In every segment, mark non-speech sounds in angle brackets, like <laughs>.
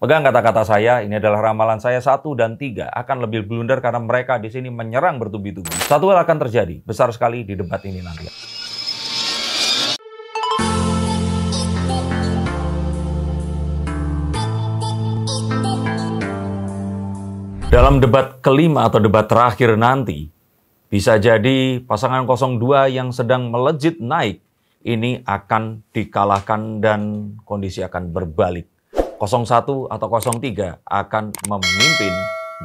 Pegang kata-kata saya, ini adalah ramalan saya satu dan tiga akan lebih blunder karena mereka di sini menyerang bertubi-tubi. Satu hal akan terjadi, besar sekali di debat ini nanti. Dalam debat kelima atau debat terakhir nanti, bisa jadi pasangan 02 yang sedang melejit naik ini akan dikalahkan dan kondisi akan berbalik 01 atau 03 akan memimpin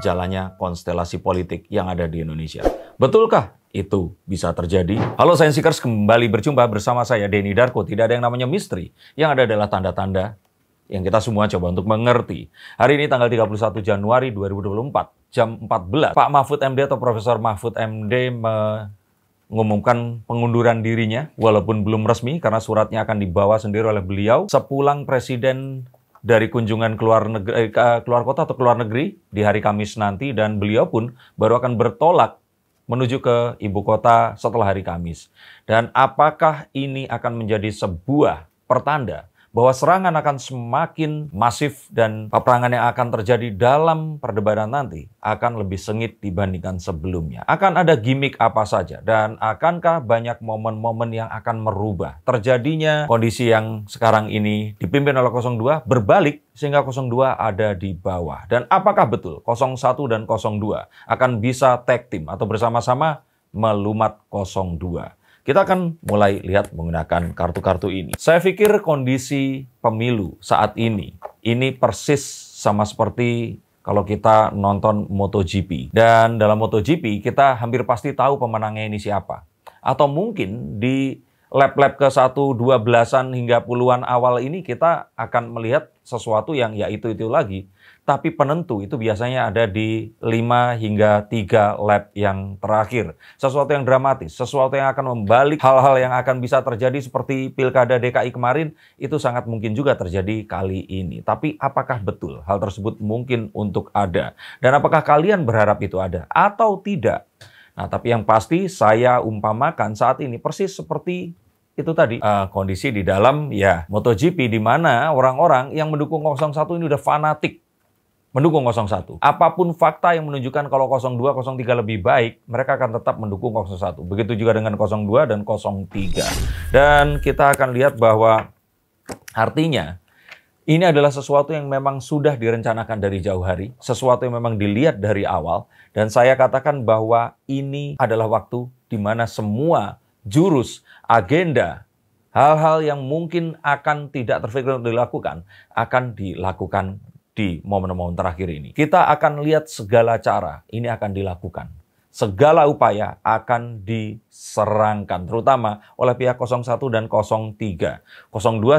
jalannya konstelasi politik yang ada di Indonesia. Betulkah itu bisa terjadi? Halo Science Seekers, kembali berjumpa bersama saya Denny Darko. Tidak ada yang namanya misteri. Yang ada adalah tanda-tanda yang kita semua coba untuk mengerti. Hari ini tanggal 31 Januari 2024, jam 14, Pak Mahfud MD atau Profesor Mahfud MD mengumumkan pengunduran dirinya, walaupun belum resmi karena suratnya akan dibawa sendiri oleh beliau, sepulang Presiden dari kunjungan keluar negeri eh, keluar kota atau keluar negeri di hari Kamis nanti dan beliau pun baru akan bertolak menuju ke ibu kota setelah hari Kamis. Dan apakah ini akan menjadi sebuah pertanda bahwa serangan akan semakin masif dan peperangan yang akan terjadi dalam perdebatan nanti akan lebih sengit dibandingkan sebelumnya. Akan ada gimmick apa saja dan akankah banyak momen-momen yang akan merubah terjadinya kondisi yang sekarang ini dipimpin oleh 02 berbalik sehingga 02 ada di bawah. Dan apakah betul 01 dan 02 akan bisa tag team atau bersama-sama melumat 02? Kita akan mulai lihat menggunakan kartu-kartu ini. Saya pikir kondisi pemilu saat ini, ini persis sama seperti kalau kita nonton MotoGP. Dan dalam MotoGP kita hampir pasti tahu pemenangnya ini siapa. Atau mungkin di lab-lab ke satu dua belasan hingga puluhan awal ini kita akan melihat sesuatu yang ya itu-itu lagi. Tapi penentu itu biasanya ada di 5 hingga 3 lab yang terakhir. Sesuatu yang dramatis, sesuatu yang akan membalik hal-hal yang akan bisa terjadi seperti Pilkada DKI kemarin itu sangat mungkin juga terjadi kali ini. Tapi apakah betul hal tersebut mungkin untuk ada? Dan apakah kalian berharap itu ada atau tidak? Nah, tapi yang pasti saya umpamakan saat ini persis seperti itu tadi uh, kondisi di dalam ya MotoGP di mana orang-orang yang mendukung 01 ini udah fanatik mendukung 01. Apapun fakta yang menunjukkan kalau 02, 03 lebih baik, mereka akan tetap mendukung 01. Begitu juga dengan 02 dan 03. Dan kita akan lihat bahwa artinya ini adalah sesuatu yang memang sudah direncanakan dari jauh hari, sesuatu yang memang dilihat dari awal, dan saya katakan bahwa ini adalah waktu di mana semua jurus, agenda, hal-hal yang mungkin akan tidak terpikir untuk dilakukan, akan dilakukan di momen-momen terakhir ini. Kita akan lihat segala cara ini akan dilakukan. Segala upaya akan diserangkan, terutama oleh pihak 01 dan 03. 02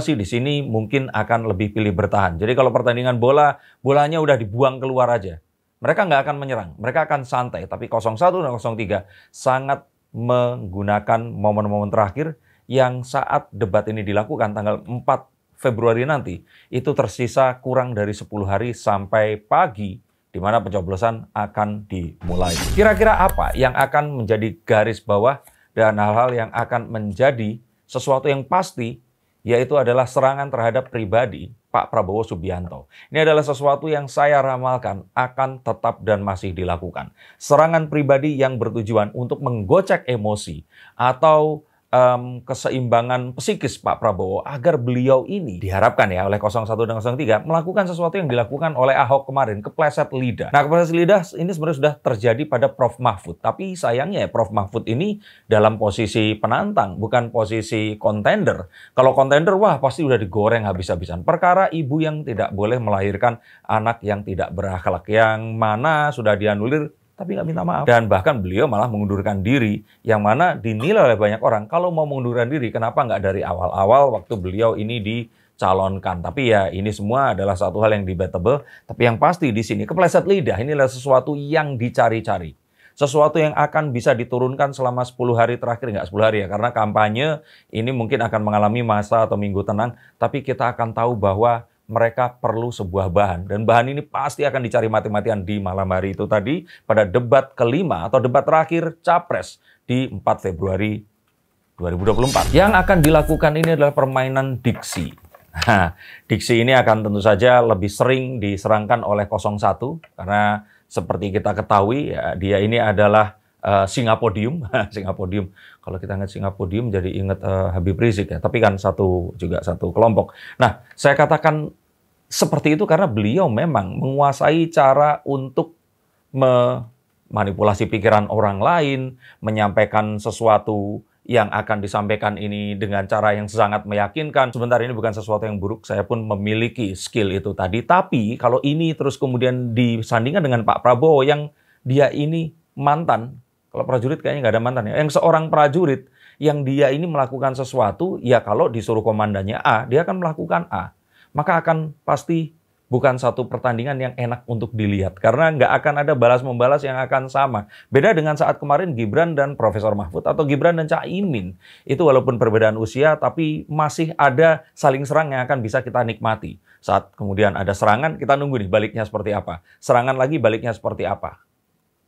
sih di sini mungkin akan lebih pilih bertahan. Jadi kalau pertandingan bola, bolanya udah dibuang keluar aja. Mereka nggak akan menyerang, mereka akan santai. Tapi 01 dan 03 sangat menggunakan momen-momen terakhir yang saat debat ini dilakukan tanggal 4 Februari nanti itu tersisa kurang dari 10 hari sampai pagi di mana pencoblosan akan dimulai. Kira-kira apa yang akan menjadi garis bawah dan hal-hal yang akan menjadi sesuatu yang pasti yaitu adalah serangan terhadap pribadi Pak Prabowo Subianto. Ini adalah sesuatu yang saya ramalkan akan tetap dan masih dilakukan. Serangan pribadi yang bertujuan untuk menggocek emosi atau um, keseimbangan psikis Pak Prabowo agar beliau ini diharapkan ya oleh 01 dan 03 melakukan sesuatu yang dilakukan oleh Ahok kemarin kepleset lidah. Nah kepleset lidah ini sebenarnya sudah terjadi pada Prof Mahfud tapi sayangnya ya, Prof Mahfud ini dalam posisi penantang bukan posisi kontender. Kalau kontender wah pasti udah digoreng habis-habisan. Perkara ibu yang tidak boleh melahirkan anak yang tidak berakhlak yang mana sudah dianulir tapi nggak minta maaf. Dan bahkan beliau malah mengundurkan diri, yang mana dinilai oleh banyak orang, kalau mau mengundurkan diri, kenapa nggak dari awal-awal waktu beliau ini dicalonkan. Tapi ya ini semua adalah satu hal yang debatable, tapi yang pasti di sini, kepleset lidah, inilah sesuatu yang dicari-cari. Sesuatu yang akan bisa diturunkan selama 10 hari terakhir, nggak 10 hari ya, karena kampanye ini mungkin akan mengalami masa atau minggu tenang, tapi kita akan tahu bahwa mereka perlu sebuah bahan dan bahan ini pasti akan dicari mati-matian di malam hari itu tadi pada debat kelima atau debat terakhir capres di 4 Februari 2024. Yang akan dilakukan ini adalah permainan diksi. Nah, diksi ini akan tentu saja lebih sering diserangkan oleh 01 karena seperti kita ketahui ya, dia ini adalah Eh, Singapodium, <laughs> Singapodium. Kalau kita ingat Singapodium jadi ingat uh, Habib Rizik ya, tapi kan satu juga satu kelompok. Nah, saya katakan seperti itu karena beliau memang menguasai cara untuk memanipulasi pikiran orang lain, menyampaikan sesuatu yang akan disampaikan ini dengan cara yang sangat meyakinkan. Sebentar ini bukan sesuatu yang buruk, saya pun memiliki skill itu tadi. Tapi kalau ini terus kemudian disandingkan dengan Pak Prabowo yang dia ini mantan kalau prajurit kayaknya nggak ada mantan ya. Yang seorang prajurit yang dia ini melakukan sesuatu, ya kalau disuruh komandannya A, dia akan melakukan A. Maka akan pasti bukan satu pertandingan yang enak untuk dilihat. Karena nggak akan ada balas-membalas yang akan sama. Beda dengan saat kemarin Gibran dan Profesor Mahfud atau Gibran dan Cak Imin Itu walaupun perbedaan usia, tapi masih ada saling serang yang akan bisa kita nikmati. Saat kemudian ada serangan, kita nunggu nih baliknya seperti apa. Serangan lagi baliknya seperti apa.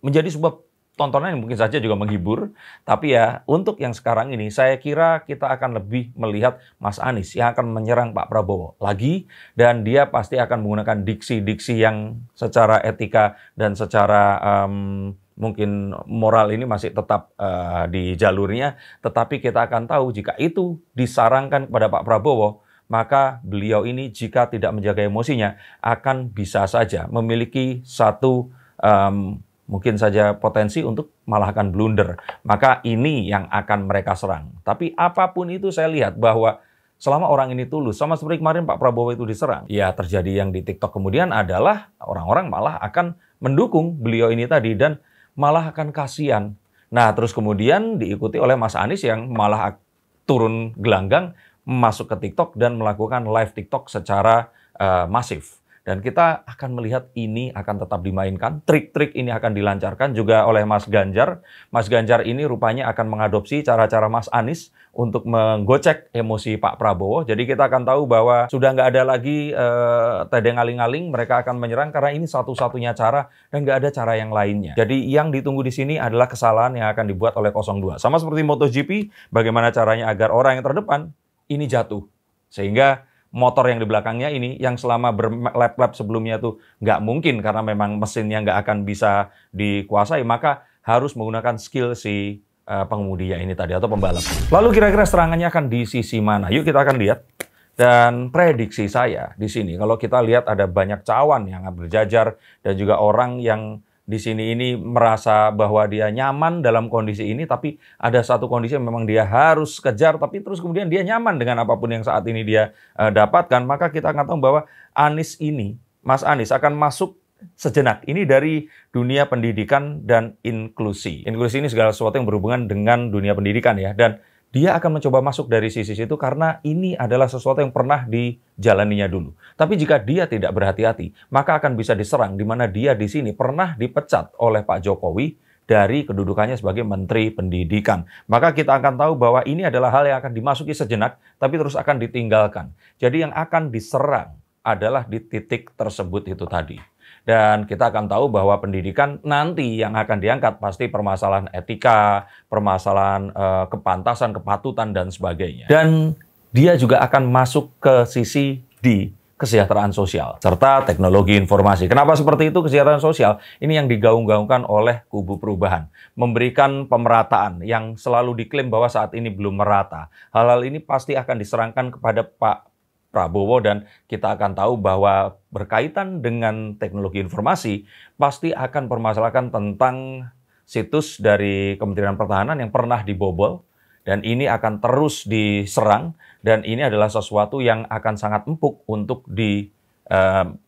Menjadi sebuah tontonan yang mungkin saja juga menghibur, tapi ya untuk yang sekarang ini saya kira kita akan lebih melihat Mas Anies yang akan menyerang Pak Prabowo lagi dan dia pasti akan menggunakan diksi-diksi yang secara etika dan secara um, mungkin moral ini masih tetap uh, di jalurnya, tetapi kita akan tahu jika itu disarankan kepada Pak Prabowo, maka beliau ini jika tidak menjaga emosinya akan bisa saja memiliki satu um, mungkin saja potensi untuk malah akan blunder. Maka ini yang akan mereka serang. Tapi apapun itu saya lihat bahwa selama orang ini tulus, sama seperti kemarin Pak Prabowo itu diserang, ya terjadi yang di TikTok kemudian adalah orang-orang malah akan mendukung beliau ini tadi dan malah akan kasihan. Nah terus kemudian diikuti oleh Mas Anies yang malah turun gelanggang masuk ke TikTok dan melakukan live TikTok secara uh, masif. Dan kita akan melihat ini akan tetap dimainkan, trik-trik ini akan dilancarkan juga oleh Mas Ganjar. Mas Ganjar ini rupanya akan mengadopsi cara-cara Mas Anies untuk menggocek emosi Pak Prabowo. Jadi kita akan tahu bahwa sudah nggak ada lagi eh, tedeng aling-aling, mereka akan menyerang karena ini satu-satunya cara dan nggak ada cara yang lainnya. Jadi yang ditunggu di sini adalah kesalahan yang akan dibuat oleh 02. Sama seperti MotoGP, bagaimana caranya agar orang yang terdepan ini jatuh. Sehingga motor yang di belakangnya ini yang selama berlap-lap sebelumnya tuh nggak mungkin karena memang mesinnya nggak akan bisa dikuasai maka harus menggunakan skill si uh, ya ini tadi atau pembalap. Lalu kira-kira serangannya akan di sisi mana? Yuk kita akan lihat. Dan prediksi saya di sini kalau kita lihat ada banyak cawan yang berjajar dan juga orang yang di sini ini merasa bahwa dia nyaman dalam kondisi ini, tapi ada satu kondisi yang memang dia harus kejar, tapi terus kemudian dia nyaman dengan apapun yang saat ini dia uh, dapatkan, maka kita akan tahu bahwa Anis ini, Mas Anis akan masuk sejenak. Ini dari dunia pendidikan dan inklusi. Inklusi ini segala sesuatu yang berhubungan dengan dunia pendidikan ya, dan dia akan mencoba masuk dari sisi situ karena ini adalah sesuatu yang pernah dijalaninya dulu. Tapi jika dia tidak berhati-hati, maka akan bisa diserang di mana dia di sini pernah dipecat oleh Pak Jokowi dari kedudukannya sebagai Menteri Pendidikan. Maka kita akan tahu bahwa ini adalah hal yang akan dimasuki sejenak, tapi terus akan ditinggalkan. Jadi yang akan diserang adalah di titik tersebut itu tadi. Dan kita akan tahu bahwa pendidikan nanti yang akan diangkat pasti permasalahan etika, permasalahan eh, kepantasan, kepatutan, dan sebagainya. Dan dia juga akan masuk ke sisi di kesejahteraan sosial serta teknologi informasi. Kenapa seperti itu kesejahteraan sosial? Ini yang digaung-gaungkan oleh kubu perubahan, memberikan pemerataan yang selalu diklaim bahwa saat ini belum merata. Hal-hal ini pasti akan diserangkan kepada Pak Prabowo dan kita akan tahu bahwa berkaitan dengan teknologi informasi pasti akan permasalahan tentang situs dari Kementerian Pertahanan yang pernah dibobol dan ini akan terus diserang dan ini adalah sesuatu yang akan sangat empuk untuk digali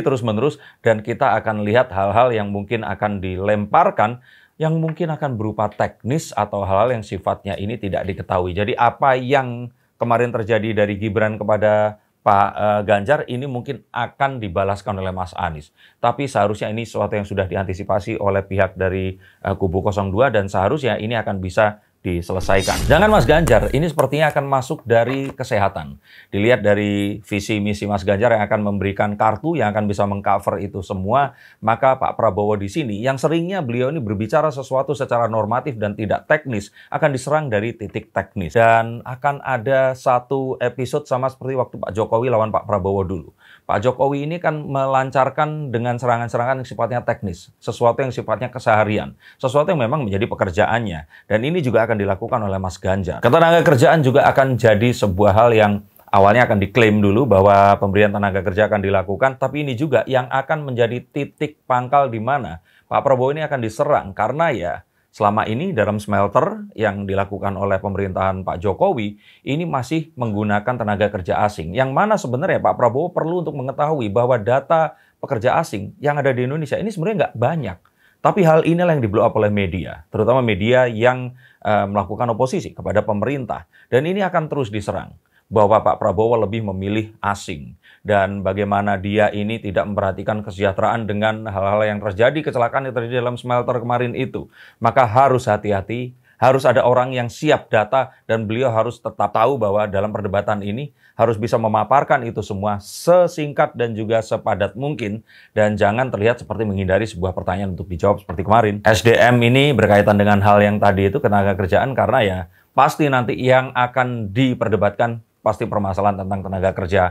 eh, terus-menerus dan kita akan lihat hal-hal yang mungkin akan dilemparkan yang mungkin akan berupa teknis atau hal-hal yang sifatnya ini tidak diketahui. Jadi apa yang kemarin terjadi dari Gibran kepada Pak eh, Ganjar ini mungkin akan dibalaskan oleh Mas Anies. Tapi seharusnya ini sesuatu yang sudah diantisipasi oleh pihak dari eh, kubu 02 dan seharusnya ini akan bisa diselesaikan. Jangan Mas Ganjar, ini sepertinya akan masuk dari kesehatan. Dilihat dari visi misi Mas Ganjar yang akan memberikan kartu yang akan bisa mengcover itu semua, maka Pak Prabowo di sini yang seringnya beliau ini berbicara sesuatu secara normatif dan tidak teknis akan diserang dari titik teknis dan akan ada satu episode sama seperti waktu Pak Jokowi lawan Pak Prabowo dulu. Pak Jokowi ini kan melancarkan dengan serangan-serangan yang sifatnya teknis, sesuatu yang sifatnya keseharian, sesuatu yang memang menjadi pekerjaannya. Dan ini juga akan dilakukan oleh Mas Ganjar. Ketenaga kerjaan juga akan jadi sebuah hal yang awalnya akan diklaim dulu bahwa pemberian tenaga kerja akan dilakukan, tapi ini juga yang akan menjadi titik pangkal di mana Pak Prabowo ini akan diserang karena ya Selama ini dalam smelter yang dilakukan oleh pemerintahan Pak Jokowi ini masih menggunakan tenaga kerja asing. Yang mana sebenarnya Pak Prabowo perlu untuk mengetahui bahwa data pekerja asing yang ada di Indonesia ini sebenarnya nggak banyak. Tapi hal inilah yang di oleh media, terutama media yang e, melakukan oposisi kepada pemerintah. Dan ini akan terus diserang bahwa Pak Prabowo lebih memilih asing dan bagaimana dia ini tidak memperhatikan kesejahteraan dengan hal-hal yang terjadi kecelakaan yang terjadi dalam smelter kemarin itu. Maka harus hati-hati, harus ada orang yang siap data dan beliau harus tetap tahu bahwa dalam perdebatan ini harus bisa memaparkan itu semua sesingkat dan juga sepadat mungkin dan jangan terlihat seperti menghindari sebuah pertanyaan untuk dijawab seperti kemarin. SDM ini berkaitan dengan hal yang tadi itu tenaga kerjaan karena ya pasti nanti yang akan diperdebatkan pasti permasalahan tentang tenaga kerja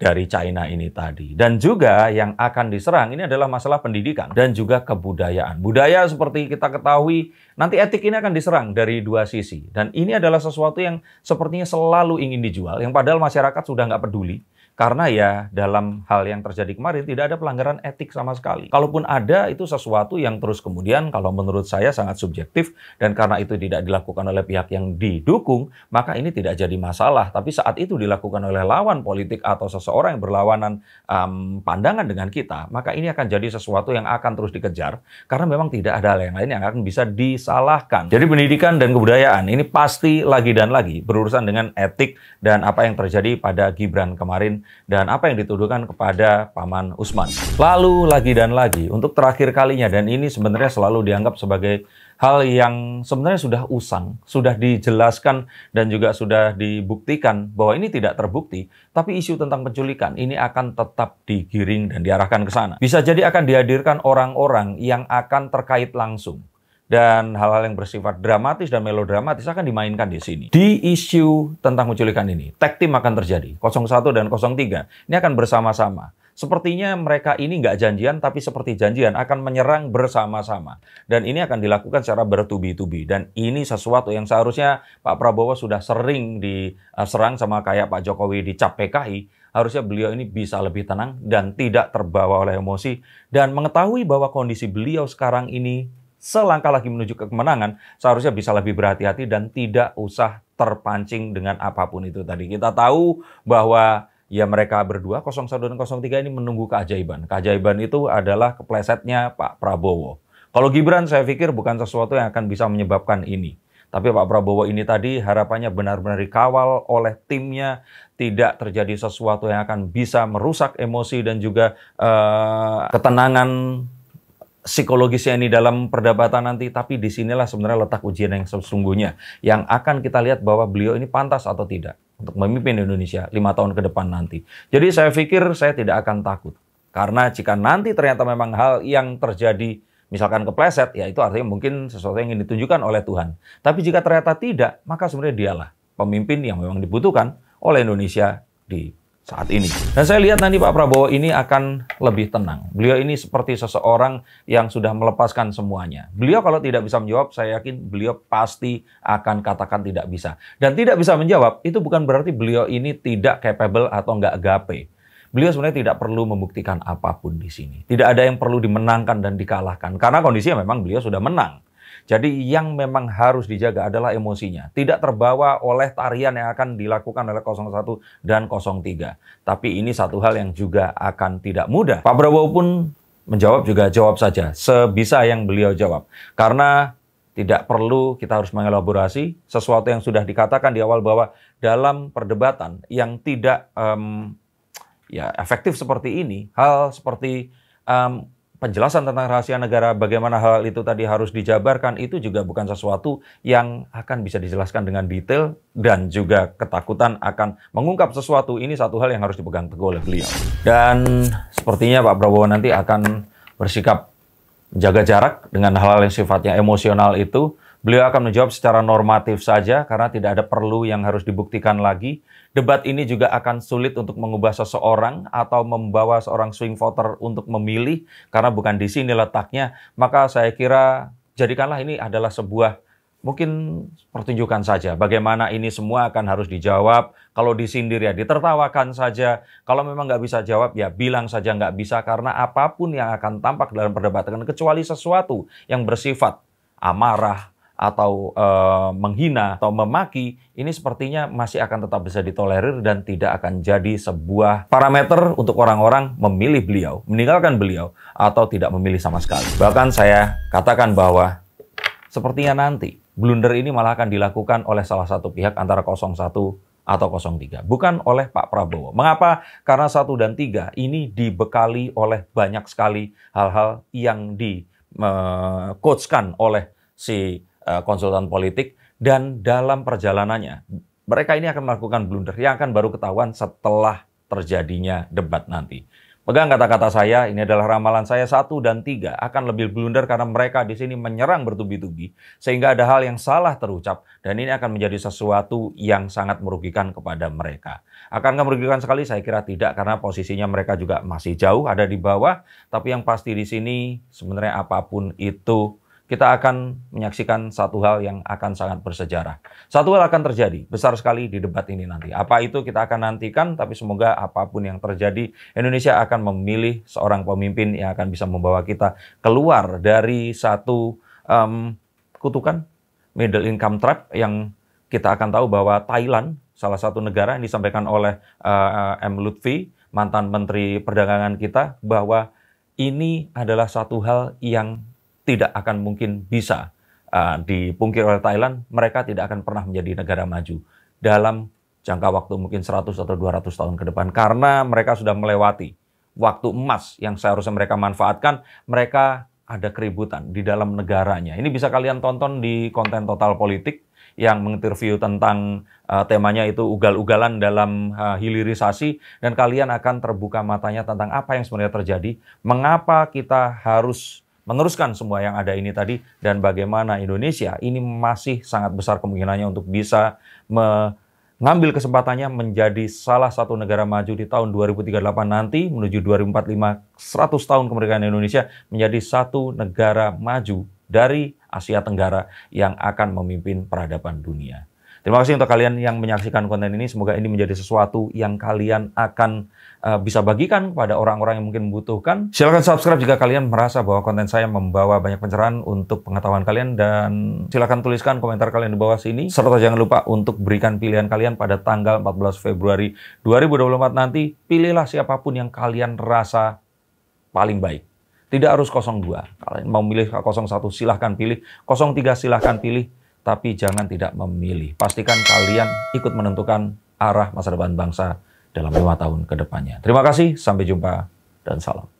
dari China ini tadi. Dan juga yang akan diserang ini adalah masalah pendidikan dan juga kebudayaan. Budaya seperti kita ketahui, nanti etik ini akan diserang dari dua sisi. Dan ini adalah sesuatu yang sepertinya selalu ingin dijual, yang padahal masyarakat sudah nggak peduli. Karena ya dalam hal yang terjadi kemarin tidak ada pelanggaran etik sama sekali. Kalaupun ada itu sesuatu yang terus kemudian kalau menurut saya sangat subjektif dan karena itu tidak dilakukan oleh pihak yang didukung, maka ini tidak jadi masalah. Tapi saat itu dilakukan oleh lawan politik atau seseorang yang berlawanan um, pandangan dengan kita, maka ini akan jadi sesuatu yang akan terus dikejar karena memang tidak ada hal yang lain yang akan bisa disalahkan. Jadi pendidikan dan kebudayaan ini pasti lagi dan lagi berurusan dengan etik dan apa yang terjadi pada Gibran kemarin dan apa yang dituduhkan kepada Paman Usman. Lalu lagi dan lagi untuk terakhir kalinya dan ini sebenarnya selalu dianggap sebagai hal yang sebenarnya sudah usang, sudah dijelaskan dan juga sudah dibuktikan bahwa ini tidak terbukti, tapi isu tentang penculikan ini akan tetap digiring dan diarahkan ke sana. Bisa jadi akan dihadirkan orang-orang yang akan terkait langsung dan hal-hal yang bersifat dramatis dan melodramatis akan dimainkan di sini. Di isu tentang penculikan ini, tag team akan terjadi. 01 dan 03 ini akan bersama-sama. Sepertinya mereka ini nggak janjian, tapi seperti janjian akan menyerang bersama-sama. Dan ini akan dilakukan secara bertubi-tubi. Dan ini sesuatu yang seharusnya Pak Prabowo sudah sering diserang sama kayak Pak Jokowi di cap PKI harusnya beliau ini bisa lebih tenang dan tidak terbawa oleh emosi dan mengetahui bahwa kondisi beliau sekarang ini selangkah lagi menuju ke kemenangan, seharusnya bisa lebih berhati-hati dan tidak usah terpancing dengan apapun itu tadi. Kita tahu bahwa ya mereka berdua 01 dan 03 ini menunggu keajaiban. Keajaiban itu adalah keplesetnya Pak Prabowo. Kalau Gibran saya pikir bukan sesuatu yang akan bisa menyebabkan ini. Tapi Pak Prabowo ini tadi harapannya benar-benar dikawal oleh timnya, tidak terjadi sesuatu yang akan bisa merusak emosi dan juga uh, ketenangan psikologisnya ini dalam perdebatan nanti, tapi disinilah sebenarnya letak ujian yang sesungguhnya. Yang akan kita lihat bahwa beliau ini pantas atau tidak untuk memimpin Indonesia lima tahun ke depan nanti. Jadi saya pikir saya tidak akan takut. Karena jika nanti ternyata memang hal yang terjadi misalkan kepleset, ya itu artinya mungkin sesuatu yang ingin ditunjukkan oleh Tuhan. Tapi jika ternyata tidak, maka sebenarnya dialah pemimpin yang memang dibutuhkan oleh Indonesia di saat ini. Dan saya lihat nanti Pak Prabowo ini akan lebih tenang. Beliau ini seperti seseorang yang sudah melepaskan semuanya. Beliau kalau tidak bisa menjawab, saya yakin beliau pasti akan katakan tidak bisa. Dan tidak bisa menjawab, itu bukan berarti beliau ini tidak capable atau nggak gape. Beliau sebenarnya tidak perlu membuktikan apapun di sini. Tidak ada yang perlu dimenangkan dan dikalahkan. Karena kondisinya memang beliau sudah menang. Jadi yang memang harus dijaga adalah emosinya. Tidak terbawa oleh tarian yang akan dilakukan oleh 01 dan 03. Tapi ini satu hal yang juga akan tidak mudah. Pak Prabowo pun menjawab juga jawab saja. Sebisa yang beliau jawab. Karena tidak perlu kita harus mengelaborasi sesuatu yang sudah dikatakan di awal bahwa dalam perdebatan yang tidak um, ya efektif seperti ini, hal seperti um, penjelasan tentang rahasia negara, bagaimana hal itu tadi harus dijabarkan, itu juga bukan sesuatu yang akan bisa dijelaskan dengan detail dan juga ketakutan akan mengungkap sesuatu. Ini satu hal yang harus dipegang teguh oleh beliau. Dan sepertinya Pak Prabowo nanti akan bersikap jaga jarak dengan hal-hal yang sifatnya emosional itu Beliau akan menjawab secara normatif saja karena tidak ada perlu yang harus dibuktikan lagi. Debat ini juga akan sulit untuk mengubah seseorang atau membawa seorang swing voter untuk memilih karena bukan di sini letaknya. Maka saya kira jadikanlah ini adalah sebuah mungkin pertunjukan saja bagaimana ini semua akan harus dijawab. Kalau disindir ya ditertawakan saja. Kalau memang nggak bisa jawab ya bilang saja nggak bisa karena apapun yang akan tampak dalam perdebatan kecuali sesuatu yang bersifat amarah, atau e, menghina atau memaki ini sepertinya masih akan tetap bisa ditolerir dan tidak akan jadi sebuah parameter untuk orang-orang memilih beliau, meninggalkan beliau atau tidak memilih sama sekali. Bahkan saya katakan bahwa sepertinya nanti blunder ini malah akan dilakukan oleh salah satu pihak antara 01 atau 03, bukan oleh Pak Prabowo. Mengapa? Karena satu dan tiga ini dibekali oleh banyak sekali hal-hal yang di coachkan oleh si Eh, konsultan politik dan dalam perjalanannya mereka ini akan melakukan blunder yang akan baru ketahuan setelah terjadinya debat nanti. Pegang kata-kata saya, ini adalah ramalan saya satu dan tiga akan lebih blunder karena mereka di sini menyerang bertubi-tubi sehingga ada hal yang salah terucap dan ini akan menjadi sesuatu yang sangat merugikan kepada mereka. Akankah merugikan sekali? Saya kira tidak karena posisinya mereka juga masih jauh ada di bawah, tapi yang pasti di sini sebenarnya apapun itu kita akan menyaksikan satu hal yang akan sangat bersejarah. Satu hal akan terjadi besar sekali di debat ini nanti. Apa itu kita akan nantikan, tapi semoga apapun yang terjadi, Indonesia akan memilih seorang pemimpin yang akan bisa membawa kita keluar dari satu um, kutukan middle income trap yang kita akan tahu bahwa Thailand, salah satu negara yang disampaikan oleh uh, M. Lutfi, mantan Menteri Perdagangan kita, bahwa ini adalah satu hal yang tidak akan mungkin bisa uh, dipungkir oleh Thailand, mereka tidak akan pernah menjadi negara maju dalam jangka waktu mungkin 100 atau 200 tahun ke depan karena mereka sudah melewati waktu emas yang seharusnya mereka manfaatkan, mereka ada keributan di dalam negaranya. Ini bisa kalian tonton di konten Total Politik yang menginterview tentang uh, temanya itu ugal-ugalan dalam uh, hilirisasi dan kalian akan terbuka matanya tentang apa yang sebenarnya terjadi, mengapa kita harus meneruskan semua yang ada ini tadi dan bagaimana Indonesia ini masih sangat besar kemungkinannya untuk bisa mengambil kesempatannya menjadi salah satu negara maju di tahun 2038 nanti menuju 2045 100 tahun kemerdekaan Indonesia menjadi satu negara maju dari Asia Tenggara yang akan memimpin peradaban dunia. Terima kasih untuk kalian yang menyaksikan konten ini. Semoga ini menjadi sesuatu yang kalian akan Eh, bisa bagikan kepada orang-orang yang mungkin membutuhkan. Silahkan subscribe jika kalian merasa bahwa konten saya membawa banyak pencerahan untuk pengetahuan kalian dan silahkan tuliskan komentar kalian di bawah sini. Serta jangan lupa untuk berikan pilihan kalian pada tanggal 14 Februari 2024 nanti. Pilihlah siapapun yang kalian rasa paling baik. Tidak harus 02. Kalian mau milih 01 silahkan pilih, 03 silahkan pilih, tapi jangan tidak memilih. Pastikan kalian ikut menentukan arah masa depan bangsa dalam lima tahun ke depannya. Terima kasih, sampai jumpa, dan salam.